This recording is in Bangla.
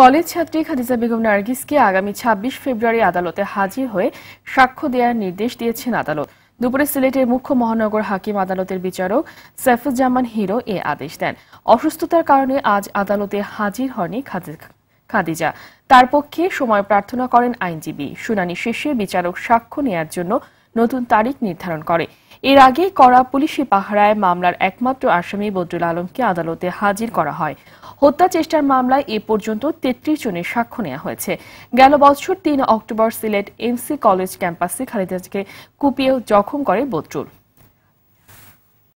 কলেজ ছাত্রী খাদিজা বেগম নার্গিসকে আগামী ২৬ ফেব্রুয়ারি আদালতে হাজির হয়ে সাক্ষ্য দেওয়ার নির্দেশ দিয়েছেন আদালত দুপুরে সিলেটের মুখ্য মহানগর হাকিম আদালতের বিচারক সাইফুজ্জামান হিরো এ আদেশ দেন অসুস্থতার কারণে আজ আদালতে হাজির হননি খাদিজা তার পক্ষে সময় প্রার্থনা করেন আইনজীবী শুনানি শেষে বিচারক সাক্ষ্য নেয়ার জন্য নতুন তারিখ নির্ধারণ করে এর আগে করা পুলিশি পাহারায় মামলার একমাত্র আসামি বদরুল আলমকে আদালতে হাজির করা হয় হত্যা চেষ্টার মামলায় এ পর্যন্ত তেত্রিশ জনের সাক্ষ্য নেওয়া হয়েছে গেল বছর তিন অক্টোবর সিলেট এমসি কলেজ ক্যাম্পাসে খালেদাকে কুপিয়ে জখম করে বদরুল